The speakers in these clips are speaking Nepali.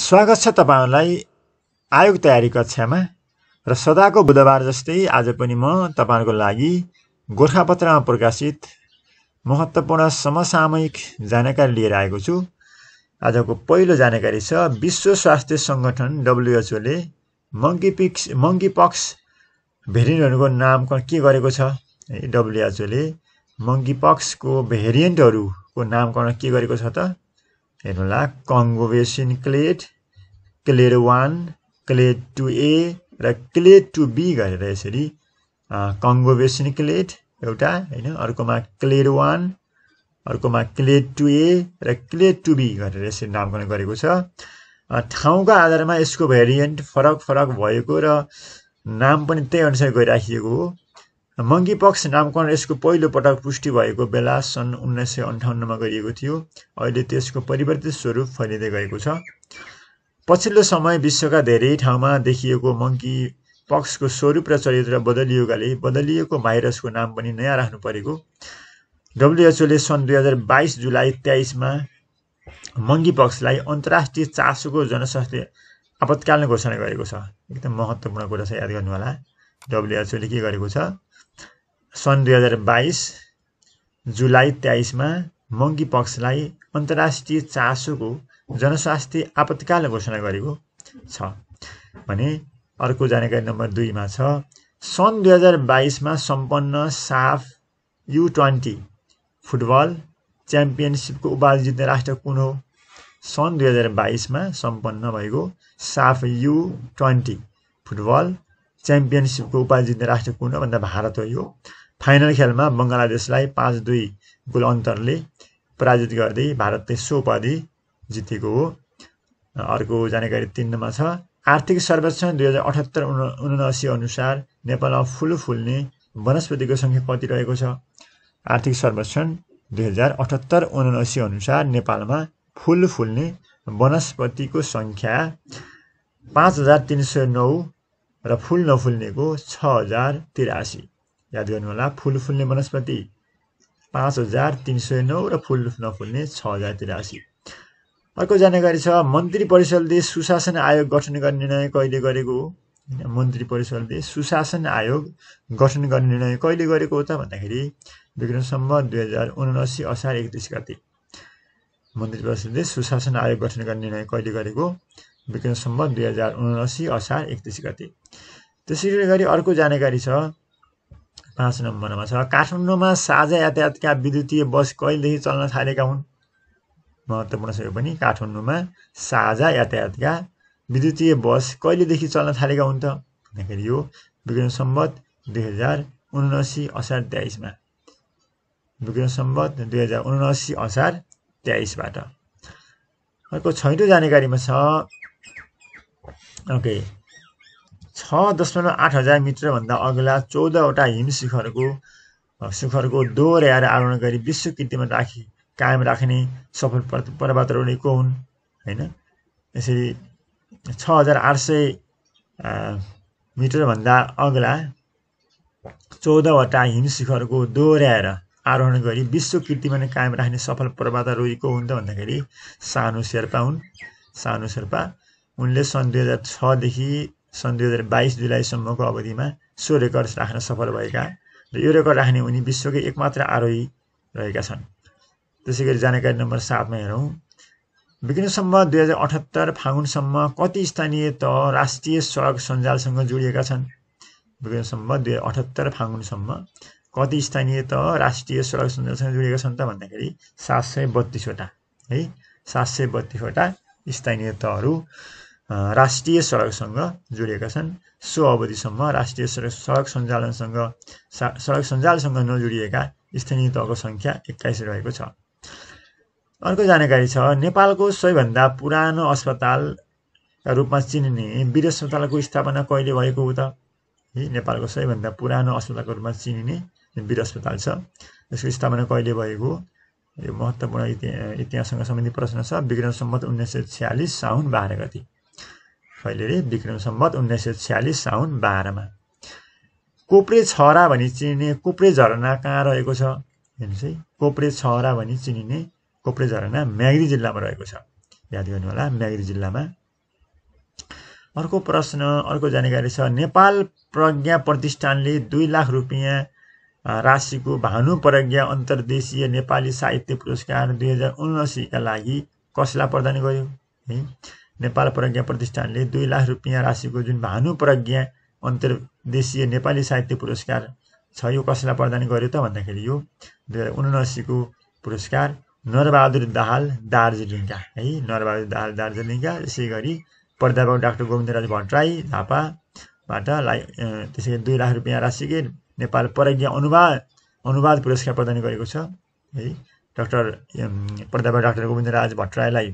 स्वागत छ तपाईँहरूलाई आयोग तयारी कक्षामा र सदाको बुधबार जस्तै आज पनि म तपाईँहरूको लागि गोर्खापत्रमा प्रकाशित महत्त्वपूर्ण समसामयिक जानकारी लिएर आएको छु आजको पहिलो जानकारी छ विश्व स्वास्थ्य सङ्गठन डब्लुएचओले मङ्की पिक्स मङ्की पक्स भेरिएन्टहरूको नाम के गरेको छ है डब्लुएचओले मङ्की भेरिएन्टहरूको नामकरण के गरेको छ त हेर्नुहोला Congo basin clade clade one clade two A र क्लेड टु बी गरेर यसरी कङ्गोभेसन क्लेट एउटा होइन अर्कोमा क्लेड वान अर्कोमा क्लेड टु ए र क्लेड टु बी गरेर यसरी नामकरण गरेको छ ठाउँका आधारमा यसको भेरिएन्ट फरक फरक भएको र नाम पनि त्यही अनुसार गइराखिएको हो पक्स नामकरण यसको पहिलो पटक पुष्टि भएको बेला सन् उन्नाइस सय अन्ठाउन्नमा गरिएको थियो अहिले त्यसको परिवर्तित स्वरूप फैलिँदै गएको छ पछिल्लो समय विश्वका धेरै ठाउँमा देखिएको मङ्की पक्सको स्वरूप र चरित्र बदलिएकाले बदलिएको भाइरसको नाम पनि नयाँ राख्नु परेको डब्लुएचओले सन् दुई हजार बाइस जुलाई तेइसमा मङ्की पक्सलाई अन्तर्राष्ट्रिय चासोको जनस्वास्थ्य आपतकालीन घोषणा गरेको छ एकदम महत्त्वपूर्ण कुरा छ याद गर्नुहोला डब्लुएचओले के गरेको छ सन् दुई हजार बाइस जुलाई तेइसमा मङ्गी पक्सलाई अन्तर्राष्ट्रिय चासोको जनस्वास्थ्य आपतकाल घोषणा गरेको छ भने अर्को जानकारी नम्बर दुईमा छ सन् दुई हजार बाइसमा सम्पन्न साफ यु ट्वेन्टी फुटबल च्याम्पियनसिपको उपाधि जित्ने राष्ट्र कुन हो सन् दुई हजार बाइसमा सम्पन्न भएको साफ यु ट्वेन्टी फुटबल च्याम्पियनसिपको उपाधि जित्ने राष्ट्र कुन हो भन्दा भारत हो यो फाइनल खेलमा बङ्गलादेशलाई पाँच दुई गोल अन्तरले पराजित गर्दै भारतले सो उपाधि जितेको हो अर्को जानकारी तिन छ आर्थिक सर्वेक्षण दुई हजार अठहत्तर उना उनासी अनुसार नेपालमा फुल फुल्ने वनस्पतिको सङ्ख्या कति रहेको छ आर्थिक सर्वेक्षण दुई हजार अठहत्तर उनासी अनुसार नेपालमा फुल फुल्ने वनस्पतिको सङ्ख्या पाँच हजार तिन सय नौ र फुल नफुल्नेको छ हजार तिरासी याद गर्नुहोला फुल फुल्ने वनस्पति पाँच हजार तिन सय नौ र फुल नफुल्ने छ हजार तिरासी अर्को जानकारी छ मन्त्री परिषदले सुशासन आयोग गठन गर्ने निर्णय कहिले गरेको हो होइन मन्त्री परिषदले सुशासन आयोग गठन गर्ने निर्णय कहिले गरेको हो त भन्दाखेरि विक्रमसम्म दुई हजार उनासी असार एकतिस गते मन्त्री परिषदले सुशासन आयोग गठन गर्ने निर्णय कहिले गरेको विक्रमसम्म दुई हजार उनासी असार एकतिस गते त्यसै गरी अर्को जानकारी छ पाँच नम्बरमा छ काठमाडौँमा साझा यातायातका विद्युतीय बस कहिलेदेखि चल्न थालेका हुन् महत्त्वपूर्ण छ यो पनि काठमाडौँमा साझा यातायातका विद्युतीय बस कहिलेदेखि चल्न थालेका हुन् त भन्दाखेरि यो विक्रम सम्बत दुई हजार उनासी असार तेइसमा विक्रम सम्बत दुई हजार उनासी असार तेइसबाट अर्को छैटौँ जानकारीमा छ ओके छ दशमलव आठ हजार मिटरभन्दा अग्ला चौधवटा हिम शिखरको शिखरको दोहोऱ्याएर आरोहण गरी विश्व कृतिमा राखी कायम राख्ने सफल को हुन् होइन यसरी छ हजार आठ सय मिटरभन्दा अग्ला चौधवटा हिम शिखरको दोहोऱ्याएर आरोहण गरी विश्व कृतिमा नै कायम राख्ने सफल पर्वतारोही को हुन् त भन्दाखेरि सानो शेर्पा हुन् सानो शेर्पा उनले सन् दुई हजार छदेखि सन् दुई हजार बाइस जुलाईसम्मको अवधिमा सो रेकर्ड राख्न सफल भएका र यो रेकर्ड राख्ने उनी विश्वकै एकमात्र आरोही रहेका छन् त्यसै गरी जानकारी नम्बर सातमा हेरौँ विक्रमसम्म दुई हजार अठहत्तर फागुनसम्म कति स्थानीय तह राष्ट्रिय सडक सञ्जालसँग जोडिएका छन् विक्रमसम्म दुई हजार अठहत्तर फागुनसम्म कति स्थानीय तह राष्ट्रिय सडक सञ्जालसँग जोडिएका छन् त भन्दाखेरि सात सय बत्तिसवटा है सात सय बत्तिसवटा स्थानीय तहहरू राष्ट्रिय सडकसँग जोडिएका छन् सो अवधिसम्म राष्ट्रिय सडक सडक सञ्जालनसँग सडक सञ्जालसँग नजोडिएका स्थानीय तहको सङ्ख्या एक्काइस रहेको छ अर्को जानकारी छ नेपालको सबैभन्दा पुरानो अस्पतालका रूपमा चिनिने वीर अस्पतालको स्थापना कहिले भएको हो त है नेपालको सबैभन्दा पुरानो अस्पतालको रूपमा चिनिने वीर अस्पताल छ यसको स्थापना कहिले भएको यो महत्त्वपूर्ण इतिहाससँग सम्बन्धित प्रश्न छ विक्रम सम्मत उन्नाइस सय छ्यालिस साउन बाह्र गति कहिले विक्रम सम्बत उन्नाइस सय छ्यालिस साउन बाह्रमा कोप्रे छहरा भनी चिनिने कोप्रे झरना कहाँ रहेको छ हेर्नुहोस् है कोप्रे छहरा भनी चिनिने कोप्रे झरना म्याग्री जिल्लामा रहेको छ याद गर्नु होला म्याग्री जिल्लामा अर्को प्रश्न अर्को जानकारी छ नेपाल प्रज्ञा प्रतिष्ठानले दुई लाख रुपियाँ राशिको भानु प्रज्ञा अन्तर्देशीय नेपाली साहित्य पुरस्कार दुई हजार उन्नासीका लागि कसलाई प्रदान गर्यो है नेपाल प्रज्ञा प्रतिष्ठानले दुई लाख रुपियाँ राशिको जुन भानु प्रज्ञा अन्तर्देशीय नेपाली साहित्य पुरस्कार छ यो कसैलाई प्रदान गर्यो त भन्दाखेरि यो दुई हजार उनासीको पुरस्कार नरबहादुर दाहाल दार्जिलिङका है नरबहादुर दाहाल दार्जिलिङका यसै गरी प्राध्यापक डाक्टर गोविन्दराज भट्टराई झापाबाट लाई त्यसै गरी दुई लाख रुपियाँ राशिकै नेपाल प्रज्ञा अनुवाद अनुवाद पुरस्कार प्रदान गरेको छ है डाक्टर प्राध्यापक डाक्टर गोविन्दराज भट्टराईलाई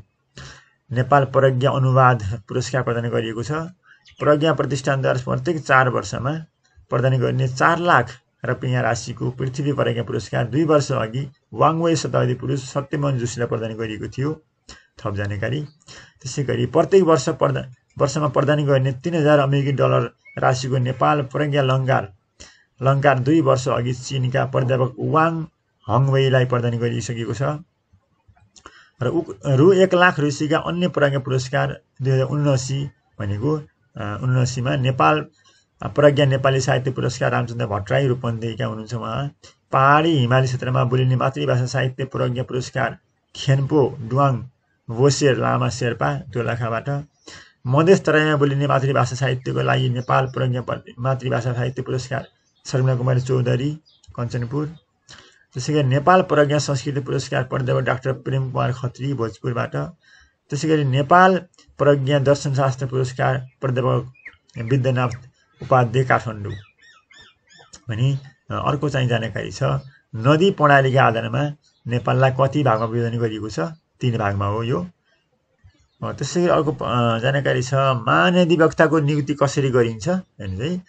नेपाल प्रज्ञा अनुवाद पुरस्कार प्रदान गरिएको छ प्रज्ञा प्रतिष्ठानद्वारा प्रत्येक चार वर्षमा प्रदान गरिने चार लाख रुपियाँ राशिको पृथ्वी प्रज्ञा पुरस्कार दुई वर्ष अघि वाङ्वे शताब्दी पुरुष सत्यमोहन जोशीलाई प्रदान गरिएको थियो थप जानकारी त्यसै गरी प्रत्येक वर्ष प्रदा वर्षमा प्रदान गर्ने तिन हजार अमेरिकी डलर राशिको नेपाल प्रज्ञा लङ्गार लङ्कार दुई वर्ष अघि चिनका प्राध्यापक वाङ हङवेलाई प्रदान गरिसकेको छ र रु एक लाख ऋषिका अन्य प्रज्ञा पुरस्कार दुई हजार उन्नासी भनेको उन्नासीमा नेपाल प्रज्ञा नेपाली साहित्य पुरस्कार रामचन्द्र भट्टराई रूपन्देहीका हुनुहुन्छ उहाँ पहाडी हिमाली क्षेत्रमा बोलिने मातृभाषा साहित्य प्रज्ञा पुरस्कार खेन्पो डुवाङ वोसेर लामा शेर्पा दोलखाबाट मधेस तराईमा बोलिने मातृभाषा साहित्यको लागि नेपाल प्रज्ञा मातृभाषा साहित्य पुरस्कार शर्मिला कुमारी चौधरी कञ्चनपुर त्यसै गरी नेपाल प्रज्ञा संस्कृति पुरस्कार पर्दैव डाक्टर प्रेम कुमार खत्री भोजपुरबाट त्यसै गरी नेपाल प्रज्ञा दर्शन शास्त्र पुरस्कार प्राध्यापक विद्यानाथ उपाध्याय काठमाडौँ भने अर्को चाहिँ जानकारी छ नदी प्रणालीका आधारमा नेपाललाई कति भागमा विभाजन गरिएको छ तिन भागमा हो यो त्यसै गरी अर्को जानकारी छ महानधिवक्ताको नियुक्ति कसरी गरिन्छ भने चाहिँ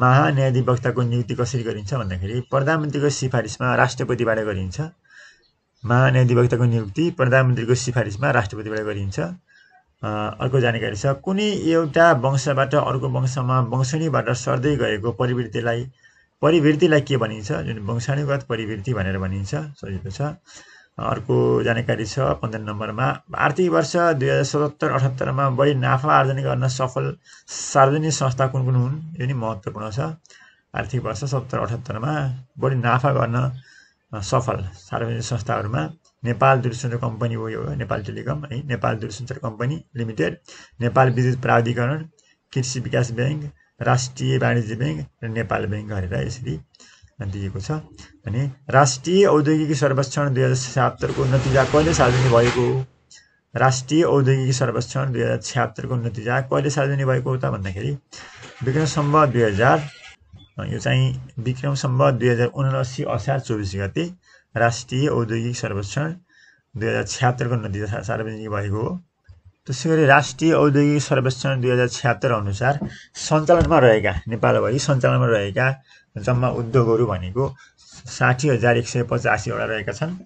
महान्यायाधिवक्ताको नियुक्ति कसरी गरिन्छ भन्दाखेरि प्रधानमन्त्रीको सिफारिसमा राष्ट्रपतिबाट गरिन्छ महान्यायाधिवक्ताको नियुक्ति प्रधानमन्त्रीको सिफारिसमा राष्ट्रपतिबाट गरिन्छ अर्को जानकारी छ कुनै एउटा वंशबाट अर्को वंशमा वंशणीबाट सर्दै गएको परिवृत्तिलाई परिवृत्तिलाई के भनिन्छ जुन वंशाणुगत परिवृत्ति भनेर भनिन्छ सजिलो छ अर्को जानकारी छ पन्ध्र नम्बरमा आर्थिक वर्ष दुई हजार सतहत्तर अठहत्तरमा बढी नाफा आर्जन गर्न सफल सार्वजनिक संस्था कुन कुन हुन् यो नि महत्त्वपूर्ण छ आर्थिक वर्ष सत्तर अठहत्तरमा बढी नाफा गर्न सफल सार्वजनिक संस्थाहरूमा नेपाल दूरसञ्चार कम्पनी हो यो नेपाल टेलिकम है नेपाल दूरसञ्चार कम्पनी लिमिटेड नेपाल विद्युत प्राधिकरण कृषि विकास ब्याङ्क राष्ट्रिय वाणिज्य ब्याङ्क र नेपाल ब्याङ्क गरेर यसरी दिएको छ अनि राष्ट्रिय औद्योगिक सर्वेक्षण दुई हजार छ्यात्तरको नतिजा कहिले सार्वजनिक भएको हो राष्ट्रिय औद्योगिक सर्वेक्षण दुई हजार छ्यात्तरको नतिजा कहिले सार्वजनिक भएको हो त भन्दाखेरि विक्रमसम्म दुई हजार यो चाहिँ विक्रमसम्म दुई हजार उनासी असार चौबिस गते राष्ट्रिय औद्योगिक सर्वेक्षण दुई हजार छ्यात्तरको नतिजा सार्वजनिक भएको हो त्यसै गरी राष्ट्रिय औद्योगिक सर्वेक्षण दुई हजार छ्यात्तर अनुसार सञ्चालनमा रहेका नेपालभरि सञ्चालनमा रहेका जम्मा उद्योगहरू भनेको साठी हजार एक सय पचासीवटा रहेका छन्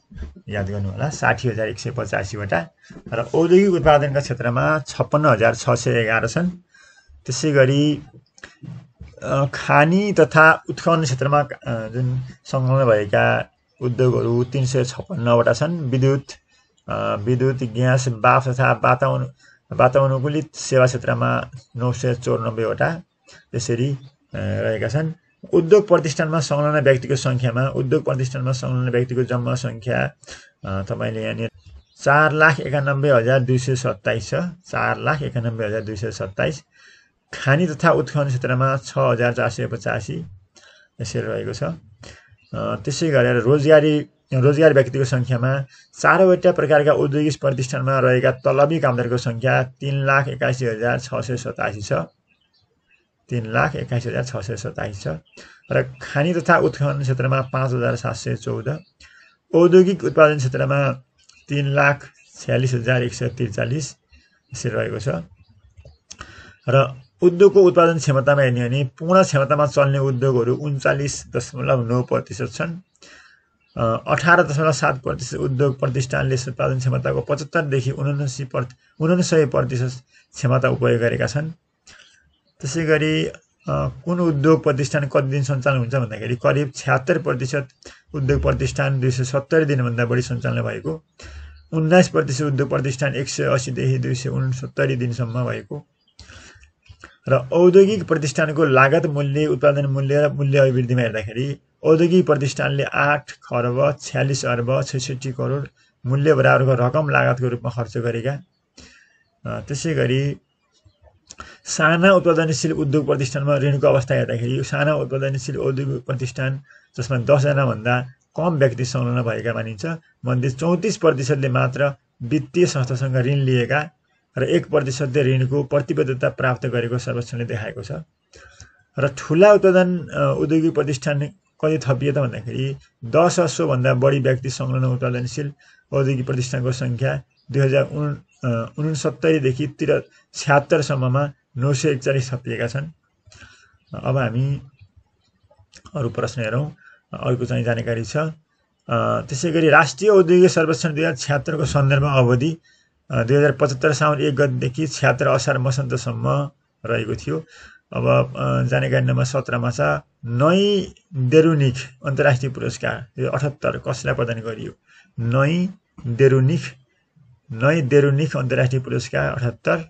याद गर्नुहोला साठी हजार एक सय पचासीवटा र औद्योगिक उत्पादनका क्षेत्रमा छप्पन्न हजार छ सय एघार छन् त्यसै गरी खानी तथा उत्खनन क्षेत्रमा जुन सङ्कलन भएका उद्योगहरू तिन सय छप्पन्नवटा छन् विद्युत विद्युत ग्यास बाफ तथा वातावरण वातावरणकुलित सेवा क्षेत्रमा नौ सय चौरानब्बेवटा त्यसरी रहेका छन् उद्योग प्रतिष्ठानमा संलग्न व्यक्तिको सङ्ख्यामा उद्योग प्रतिष्ठानमा संलग्न व्यक्तिको जम्मा सङ्ख्या तपाईँले यहाँनिर चार लाख एकानब्बे हजार दुई सय सत्ताइस छ चार लाख एकानब्बे हजार दुई सय सत्ताइस खानी तथा उत्खनन क्षेत्रमा छ हजार चार सय पचासी यसरी रहेको छ त्यसै गरेर रोजगारी रोजगार व्यक्तिको सङ्ख्यामा चारवटा प्रकारका औद्योगिक प्रतिष्ठानमा रहेका तलबी कामदारको सङ्ख्या तिन लाख एक्कासी हजार छ सय सतासी छ तिन लाख एक्काइस हजार छ सय सतासी छ र खानी तथा उत्खनन क्षेत्रमा पाँच हजार सात सय चौध औद्योगिक उत्पादन क्षेत्रमा तिन लाख छ्यालिस हजार एक सय त्रिचालिस यसरी रहेको छ र उद्योगको उत्पादन क्षमतामा हेर्ने हो भने पूर्ण क्षमतामा चल्ने उद्योगहरू उन्चालिस दशमलव नौ प्रतिशत छन् अठार दशमलव सात प्रतिशत उद्योग प्रतिष्ठानले उत्पादन क्षमताको पचहत्तरदेखि उनासी प्रति उनासय प्रतिशत क्षमता उपयोग गरेका छन् त्यसै गरी कुन उद्योग प्रतिष्ठान कति दिन सञ्चालन हुन्छ भन्दाखेरि करिब छ्यात्तर प्रतिशत उद्योग प्रतिष्ठान दुई सय सत्तरी दिनभन्दा बढी सञ्चालन भएको उन्नाइस प्रतिशत उद्योग प्रतिष्ठान एक सय असीदेखि दुई सय उनसत्तरी दिनसम्म भएको र औद्योगिक प्रतिष्ठानको लागत मूल्य उत्पादन मूल्य र मूल्य अभिवृद्धिमा हेर्दाखेरि औद्योगिक प्रतिष्ठानले आठ खर्ब छ्यालिस अर्ब छैसठी करोड मूल्य बराबरको रकम लागतको रूपमा खर्च गरेका त्यसै गरी साना उत्पादनशील उद्योग प्रतिष्ठानमा ऋणको अवस्था हेर्दाखेरि यो साना उत्पादनशील औद्योगिक प्रतिष्ठान जसमा दसजनाभन्दा कम व्यक्ति संलग्न भएका मानिन्छ मध्ये चौतिस प्रतिशतले मात्र वित्तीय संस्थासँग ऋण लिएका र एक प्रतिशतले ऋणको प्रतिबद्धता प्राप्त गरेको सर्वेक्षणले देखाएको छ र ठुला उत्पादन उद्योगिक प्रतिष्ठान कति थपिए त भन्दाखेरि दस सौभन्दा बढी व्यक्ति संलग्न उत्पादनशील औद्योगिक प्रतिष्ठानको सङ्ख्या दुई हजार उन उनसत्तरीदेखि तिर छ्यात्तरसम्ममा नौ सय एकचालिस थपिएका छन् अब हामी अरू प्रश्न हेरौँ अर्को चाहिँ जानकारी छ त्यसै गरी राष्ट्रिय औद्योगिक सर्वेक्षण दुई हजार छ्यात्तरको सन्दर्भ अवधि दुई हजार पचहत्तर साउन एक गतिदेखि छ्यात्तर असार मसन्तसम्म रहेको थियो अब जाने नम्बर सत्रमा छ नै देरुनिख अन्तर्राष्ट्रिय पुरस्कार अठहत्तर कसलाई प्रदान गरियो नै देरुनिख नै देरुनिख अन्तर्राष्ट्रिय पुरस्कार अठहत्तर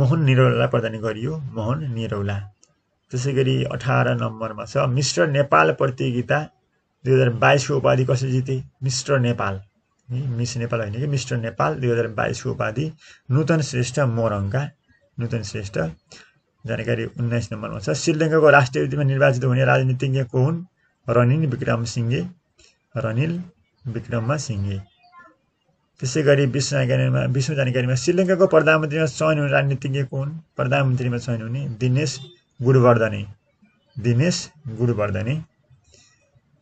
मोहन निरौलालाई प्रदान गरियो मोहन निरौला त्यसै गरी अठार नम्बरमा छ मिस्टर नेपाल प्रतियोगिता दुई हजार बाइसको उपाधि कसले जिते मिस्टर नेपाल मिस नेपाल होइन कि मिस्टर नेपाल दुई हजार बाइसको उपाधि नूतन श्रेष्ठ मोरङका नूतन श्रेष्ठ जानकारी उन्नाइस नम्बरमा छ श्रीलङ्काको राष्ट्रिय युद्धमा निर्वाचित हुने राजनीतिज्ञ को हुन् रनिल विक्रम सिंहे रनिल विक्रममा सिंहे त्यसै गरी विश्व जानकारीमा विश्व जानकारीमा श्रीलङ्काको प्रधानमन्त्रीमा चयन हुने राजनीतिज्ञ को हुन् प्रधानमन्त्रीमा चयन हुने दिनेश गुडवर्धने दिनेश गुडवर्धने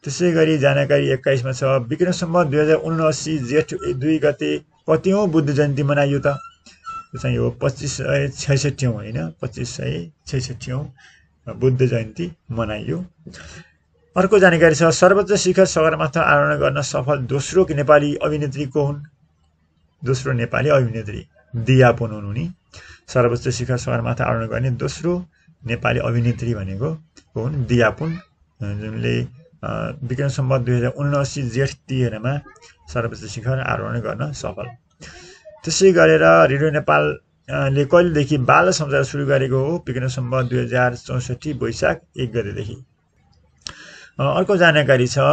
त्यसै गरी जानकारी एक्काइसमा छ विक्रम दुई हजार उनासी जेठ दुई गते कतिौँ बुद्ध जयन्ती मनाइयो त त्यो चाहिँ हो पच्चिस सय छैसठीौँ होइन पच्चिस सय छैसठीौँ बुद्ध जयन्ती मनाइयो अर्को जानकारी छ सर्वोच्च शिखर सगरमाथा आरोहण गर्न सफल दोस्रो नेपाली अभिनेत्री को हुन् दोस्रो नेपाली अभिनेत्री दिया पुन हुने सर्वोच्च शिखर सगरमाथा आरोहण गर्ने दोस्रो नेपाली अभिनेत्री भनेको को हुन् दियापुन जुनले विक्रम सम्बत दुई हजार उनासी जेठ तिहारमा सर्वोच्च शिखर आरोहण गर्न सफल त्यसै गरेर रेडियो नेपालले कहिलेदेखि बाल समाचार सुरु गरेको हो सम्म दुई हजार चौसठी वैशाख एक गतेदेखि अर्को जानकारी छ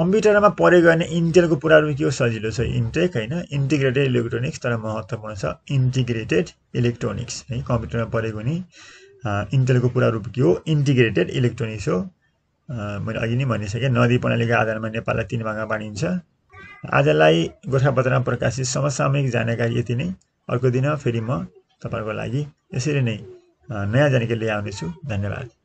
कम्प्युटरमा प्रयोग गर्ने इन्टेलको पुरा रूप के हो सजिलो छ इन्टेक होइन इन्टिग्रेटेड इलेक्ट्रोनिक्स तर महत्त्वपूर्ण छ इन्टिग्रेटेड इलेक्ट्रोनिक्स है कम्प्युटरमा परेको हुने इन्टेलको पुरा रूप के हो इन्टिग्रेटेड इलेक्ट्रोनिक्स हो मैले अघि नै भनिसकेँ नदी प्रणालीको आधारमा नेपाललाई तिन भागमा बाँडिन्छ आजलाई गोर्खापत्रमा प्रकाशित समसामयिक जानकारी यति नै अर्को दिन फेरि म तपाईँहरूको लागि यसरी नै नयाँ जानकारी लिएर आउनेछु धन्यवाद